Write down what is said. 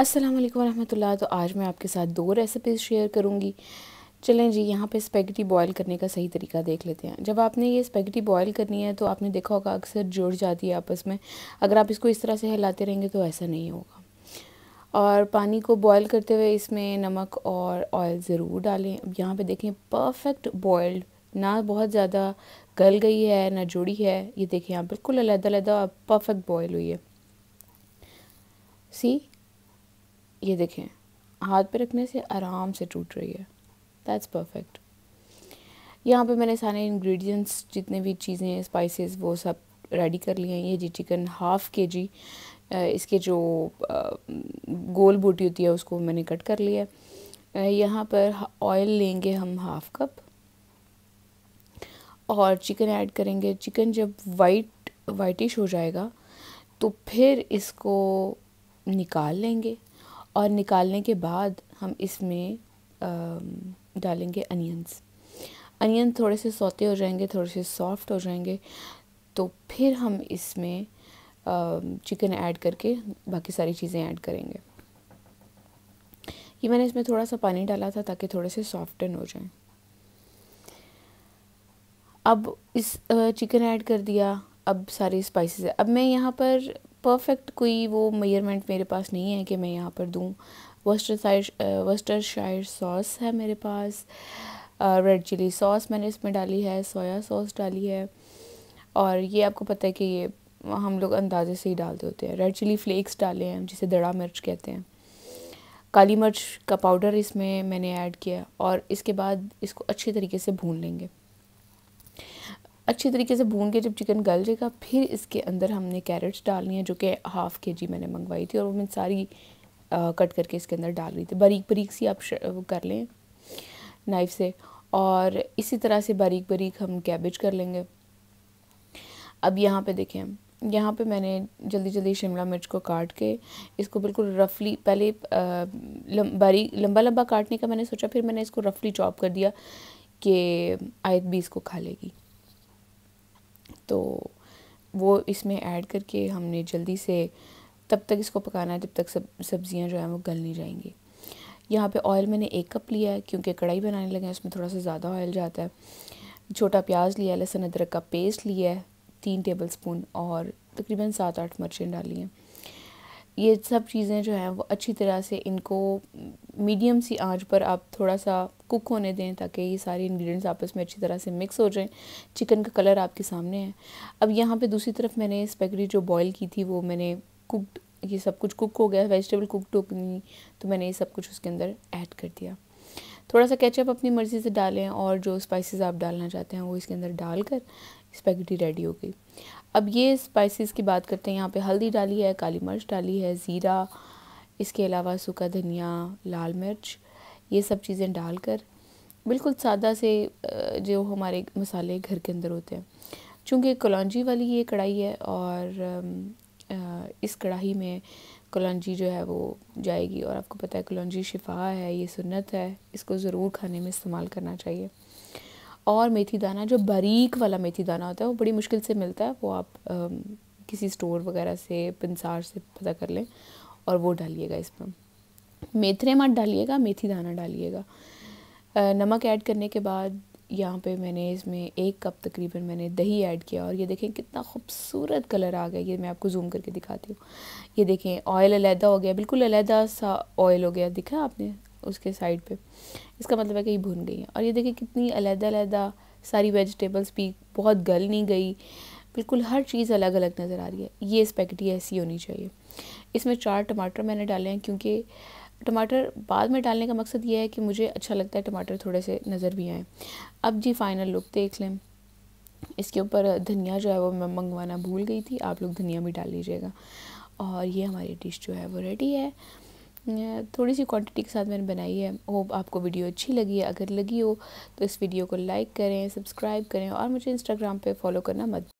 अस्सलाम वालेकुम रहमतुल्लाह तो आज मैं आपके साथ दो रेसिपीज़ शेयर करूँगी चलें जी यहाँ पे स्पेगेटी बॉईल करने का सही तरीका देख लेते हैं जब आपने ये स्पेगेटी बॉईल करनी है तो आपने देखा होगा अक्सर जुड़ जाती है आपस में अगर आप इसको इस तरह से हिलाते रहेंगे तो ऐसा नहीं होगा और पानी को बॉईल करते हुए इसमें नमक और ऑयल ज़रूर डालें अब यहाँ पर देखें परफेक्ट बॉयल्ड ना बहुत ज़्यादा गल गई है ना जुड़ी है ये देखें यहाँ बिल्कुल अलहदा अलहदा परफेक्ट बॉयल हुई है सी ये देखें हाथ पे रखने से आराम से टूट रही है दैट्स परफेक्ट यहाँ पे मैंने सारे इंग्रेडिएंट्स जितने भी चीज़ें हैं स्पाइसेस वो सब रेडी कर लिए हैं ये जी चिकन हाफ़ के जी इसके जो गोल बूटी होती है उसको मैंने कट कर लिया है यहाँ पर ऑयल लेंगे हम हाफ़ कप और चिकन ऐड करेंगे चिकन जब वाइट वाइटिश हो जाएगा तो फिर इसको निकाल लेंगे और निकालने के बाद हम इसमें डालेंगे अनियंस अनियन थोड़े से सोते हो जाएंगे थोड़े से सॉफ्ट हो जाएंगे तो फिर हम इसमें चिकन ऐड करके बाकी सारी चीज़ें ऐड करेंगे ये मैंने इसमें थोड़ा सा पानी डाला था ताकि थोड़े से सॉफ्टन हो जाए अब इस चिकन ऐड कर दिया अब सारी स्पाइसेस अब मैं यहाँ पर परफेक्ट कोई वो मेजरमेंट मेरे पास नहीं है कि मैं यहाँ पर दूँ वस्टर साइड वस्टर शायर सॉस है मेरे पास रेड चिली सॉस मैंने इसमें डाली है सोया सॉस डाली है और ये आपको पता है कि ये हम लोग अंदाजे से ही डालते होते हैं रेड चिली फ्लेक्स डाले हैं जिसे दड़ा मिर्च कहते हैं काली मिर्च का पाउडर इसमें मैंने ऐड किया और इसके बाद इसको अच्छे तरीके से भून लेंगे अच्छी तरीके से भून के जब चिकन गल जाएगा फिर इसके अंदर हमने कैरेट्स डालनी है जो कि हाफ़ के जी मैंने मंगवाई थी और वो मैं सारी आ, कट करके इसके अंदर डाल रही थी बारीक बारीक सी आप कर लें नाइफ से और इसी तरह से बारीक बारीक हम कैबेज कर लेंगे अब यहाँ पे देखें यहाँ पे मैंने जल्दी जल्दी शिमला मिर्च को काट के इसको बिल्कुल रफली पहले बारीक लंबा लंबा काटने का मैंने सोचा फिर मैंने इसको रफली चॉप कर दिया कि आयत भी इसको खा लेगी तो वो इसमें ऐड करके हमने जल्दी से तब तक इसको पकाना है जब तक सब सब्ज़ियाँ जो हैं वो गल नहीं जाएंगी यहाँ पे ऑयल मैंने एक कप लिया है क्योंकि कढ़ाई बनाने लगे हैं उसमें थोड़ा सा ज़्यादा ऑयल जाता है छोटा प्याज लिया है लहसुन अदरक का पेस्ट लिया है तीन टेबल स्पून और तकरीबन सात आठ मिर्चें डाली हैं ये सब चीज़ें जो हैं वो अच्छी तरह से इनको मीडियम सी आंच पर आप थोड़ा सा कुक होने दें ताकि ये सारे इंग्रेडिएंट्स आपस में अच्छी तरह से मिक्स हो जाएं चिकन का कलर आपके सामने है अब यहाँ पे दूसरी तरफ मैंने स्पेगरी जो बॉईल की थी वो मैंने कुकड ये सब कुछ कुक हो गया वेजिटेबल कुक हो गई तो मैंने ये सब कुछ उसके अंदर ऐड कर दिया थोड़ा सा केचप अपनी मर्ज़ी से डालें और जो स्पाइसेस आप डालना चाहते हैं वो इसके अंदर डाल कर रेडी हो गई अब ये स्पाइसेस की बात करते हैं यहाँ पे हल्दी डाली है काली मिर्च डाली है ज़ीरा इसके अलावा सूखा धनिया लाल मिर्च ये सब चीज़ें डालकर बिल्कुल सादा से जो हमारे मसाले घर के अंदर होते हैं चूँकि कलौजी वाली ये कढ़ाई है और इस कढ़ाई में कलौजी जो है वो जाएगी और आपको पता है कलौजी शिफा है ये सुन्नत है इसको ज़रूर खाने में इस्तेमाल करना चाहिए और मेथी दाना जो बारीक वाला मेथी दाना होता है वो बड़ी मुश्किल से मिलता है वो आप आ, किसी स्टोर वगैरह से पंसार से पता कर लें और वो डालिएगा इस पर मेथरे मत डालिएगा मेथी दाना डालिएगा नमक ऐड करने के बाद यहाँ पे मैंने इसमें एक कप तकरीबन मैंने दही ऐड किया और ये देखें कितना खूबसूरत कलर आ गया ये मैं आपको जूम करके दिखाती हूँ ये देखें ऑयल अलहदा हो गया बिल्कुल अलहदा सा ऑयल हो गया दिखा आपने उसके साइड पे इसका मतलब है कि ये भुन गई है और ये देखें कितनी अलहदा अलहदा सारी वेजिटेबल्स भी बहुत गल नहीं गई बिल्कुल हर चीज़ अलग अलग नज़र आ रही है ये स्पेगेटी ऐसी होनी चाहिए इसमें चार टमाटर मैंने डाले हैं क्योंकि टमाटर बाद में डालने का मकसद ये है कि मुझे अच्छा लगता है टमाटर थोड़े से नज़र भी आए अब जी फाइनल लुक देख लें इसके ऊपर धनिया जो है वो मैं मंगवाना भूल गई थी आप लोग धनिया भी डाल लीजिएगा और ये हमारी डिश जो है वो रेडी है थोड़ी सी क्वांटिटी के साथ मैंने बनाई है होप आपको वीडियो अच्छी लगी है अगर लगी हो तो इस वीडियो को लाइक करें सब्सक्राइब करें और मुझे इंस्टाग्राम पे फॉलो करना मत